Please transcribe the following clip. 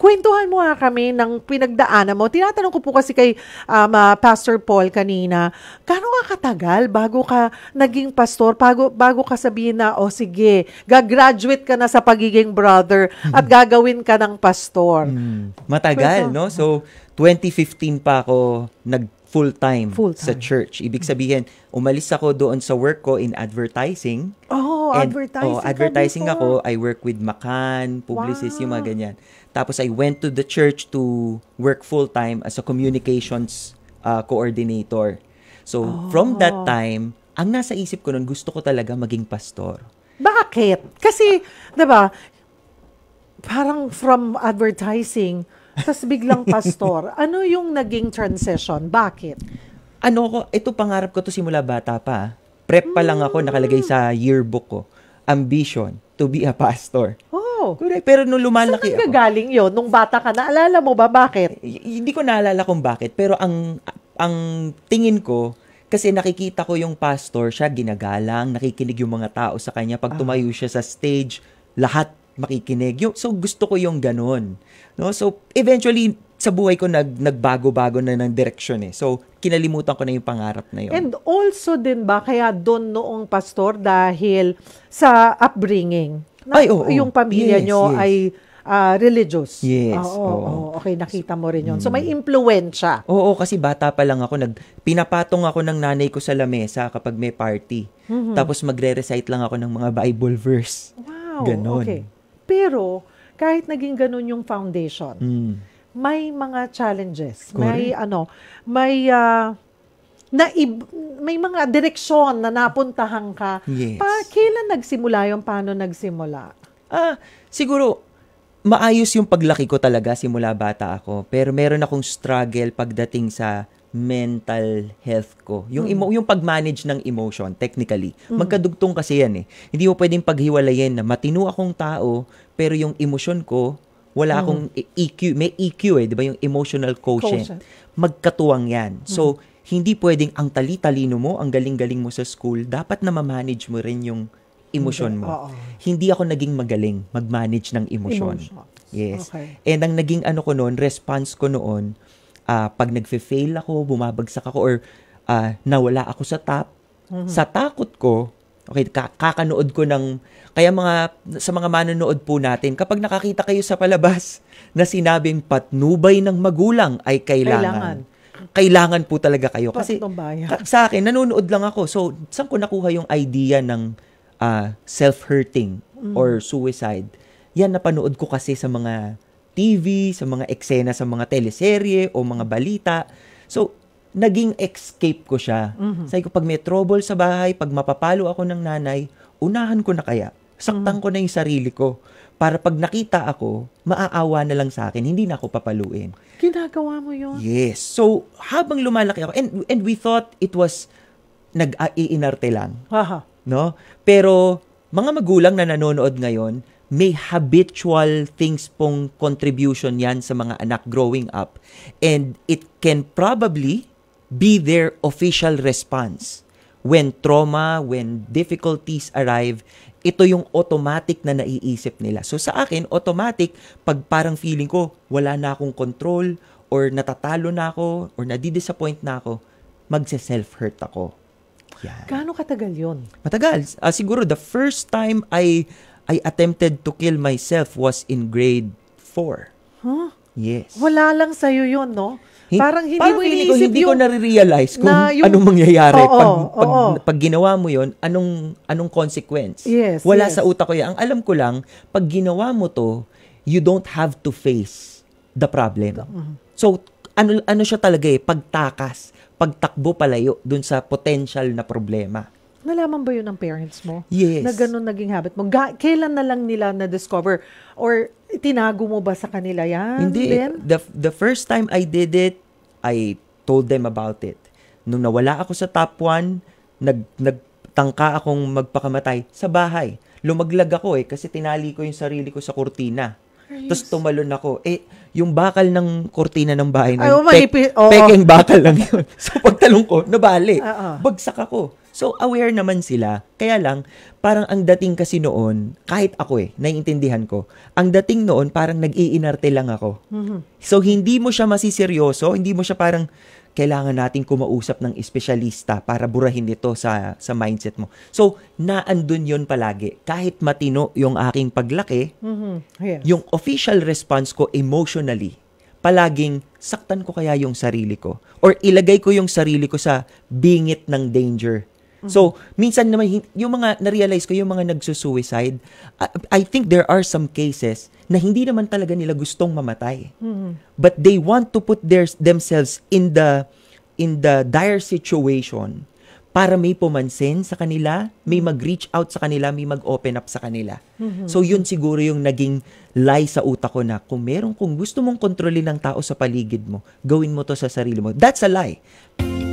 kwentuhan mo nga kami ng pinagdaanan mo. Tinatanong ko po kasi kay um, uh, Pastor Paul kanina, kano nga katagal bago ka naging pastor, bago, bago ka sabihin na, o oh, sige, gagraduate ka na sa pagiging brother at mm-hmm. gagawin ka ng pastor? Hmm. Matagal, Kwento. no? So, 2015 pa ako nag full-time sa church. Ibig sabihin, umalis ako doon sa work ko in advertising. Oh, and, advertising. Oh, advertising ako. I work with Makan, Publicis, wow. yung mga ganyan. Tapos I went to the church to work full-time as a communications uh, coordinator. So, oh. from that oh. time, ang nasa isip ko noon, gusto ko talaga maging pastor. Bakit? Kasi, 'di ba? Parang from advertising, tapos biglang pastor. ano yung naging transition? Bakit? Ano ko, ito pangarap ko to simula bata pa. Prep pa lang ako nakalagay sa yearbook ko. Ambition to be a pastor. Oh. Correct. Pero nung lumalaki ako. Saan yun? Nung bata ka, naalala mo ba bakit? Hindi ko naalala kung bakit. Pero ang, ang tingin ko, kasi nakikita ko yung pastor, siya ginagalang, nakikinig yung mga tao sa kanya. Pag ah. tumayo siya sa stage, lahat makikinig. Yung, so gusto ko yung ganun. No? So eventually sa buhay ko nag nagbago-bago na ng direksyon eh. So kinalimutan ko na yung pangarap na yun. And also din ba kaya doon noong pastor dahil sa upbringing na Ay, oh, oh. yung pamilya yes, nyo yes. ay uh, religious. Yes. Ah, oo, oh, oh, oh. okay, nakita mo rin 'yon. So, mm. may impluwensya. Oo, oh, kasi bata pa lang ako. Nag, pinapatong ako ng nanay ko sa lamesa kapag may party. Mm-hmm. Tapos magre-recite lang ako ng mga Bible verse. Wow, Ganon. okay. Pero, kahit naging ganun yung foundation, mm. may mga challenges. Correct. May ano, may uh, ah, na may mga direksyon na napuntahan ka. Yes. Pa, kailan nagsimula yung paano nagsimula? Ah, siguro maayos yung paglaki ko talaga simula bata ako. Pero meron akong struggle pagdating sa mental health ko. Yung hmm. emo- yung pag-manage ng emotion technically. Hmm. Magkadugtong kasi yan eh. Hindi mo pwedeng paghiwalayin na matino akong tao pero yung emosyon ko wala hmm. akong EQ, e may EQ eh, 'di ba yung emotional quotient. Magkatuwang 'yan. So hindi pwedeng ang tali-talino mo, ang galing-galing mo sa school, dapat na ma-manage mo rin yung emosyon mo. Hindi ako naging magaling mag-manage ng emosyon. Yes. Okay. And ang naging ano ko noon, response ko noon, uh, pag nagfe-fail ako, bumabagsak ako, or uh, nawala ako sa top, mm-hmm. sa takot ko, okay, kakanood ko ng, kaya mga, sa mga manonood po natin, kapag nakakita kayo sa palabas na sinabing patnubay ng magulang ay kailangan. Kailangan kailangan po talaga kayo. Kasi sa akin, nanonood lang ako. So, saan ko nakuha yung idea ng uh, self-hurting mm. or suicide? Yan, napanood ko kasi sa mga TV, sa mga eksena sa mga teleserye o mga balita. So, naging escape ko siya. Mm-hmm. Sabi ko, pag may trouble sa bahay, pag mapapalo ako ng nanay, unahan ko na kaya. Saktan mm-hmm. ko na yung sarili ko. Para pag nakita ako, maaawa na lang sa akin, hindi na ako papaluin. Ginagawa mo yon Yes. So, habang lumalaki ako, and, and we thought it was nag-iinarte lang. Aha. No? Pero, mga magulang na nanonood ngayon, may habitual things pong contribution yan sa mga anak growing up. And it can probably be their official response. When trauma, when difficulties arrive, ito yung automatic na naiisip nila. So sa akin, automatic, pag parang feeling ko, wala na akong control, or natatalo na ako, or nadidisappoint na ako, magse-self-hurt ako. Yan. Gaano katagal yon? Matagal. Uh, siguro the first time I I attempted to kill myself was in grade 4. Huh? Yes. Wala lang sa iyo yun, no? Hin- parang hindi parang mo iniisip ko, hindi yung... ko nare-realize kung na yung... anong mangyayari oo, pag, pag, oo. pag ginawa mo yon anong anong consequence. Yes, Wala yes. sa utak ko yan. Ang alam ko lang, pag ginawa mo to, you don't have to face the problem. Mm-hmm. So, ano ano siya talaga eh, pagtakas, pagtakbo palayo dun sa potential na problema. Nalaman ba yun ng parents mo? Yes. Na ganun naging habit mo? Ga- kailan na lang nila na-discover? Or tinago mo ba sa kanila yan? Hindi. Ben? The, the first time I did it, I told them about it. Nung nawala ako sa top 1, nag, nagtangka akong magpakamatay sa bahay. Lumaglag ako eh, kasi tinali ko yung sarili ko sa kurtina. Tapos tumalon ako. Eh, yung bakal ng kortina ng bahay na, Ay, oh, pe- oh, pekeng bakal lang yun. so, pagtalong ko, nabali. Uh-oh. Ah, ah. Bagsak ako. So, aware naman sila. Kaya lang, parang ang dating kasi noon, kahit ako eh, naiintindihan ko, ang dating noon, parang nag-iinarte lang ako. Mm-hmm. So, hindi mo siya masiseryoso, hindi mo siya parang, kailangan nating kumausap ng espesyalista para burahin ito sa, sa mindset mo. So, naandun yon palagi. Kahit matino yung aking paglaki, mm-hmm. yes. yung official response ko emotionally, palaging saktan ko kaya yung sarili ko or ilagay ko yung sarili ko sa bingit ng danger So, minsan naman, yung mga, na-realize ko, yung mga nagsusuicide, I, I think there are some cases na hindi naman talaga nila gustong mamatay. Mm-hmm. But they want to put their, themselves in the, in the dire situation para may pumansin sa kanila, may mm-hmm. mag-reach out sa kanila, may mag-open up sa kanila. Mm-hmm. So yun siguro yung naging lie sa utak ko na kung meron kung gusto mong kontrolin ng tao sa paligid mo, gawin mo to sa sarili mo. That's a lie.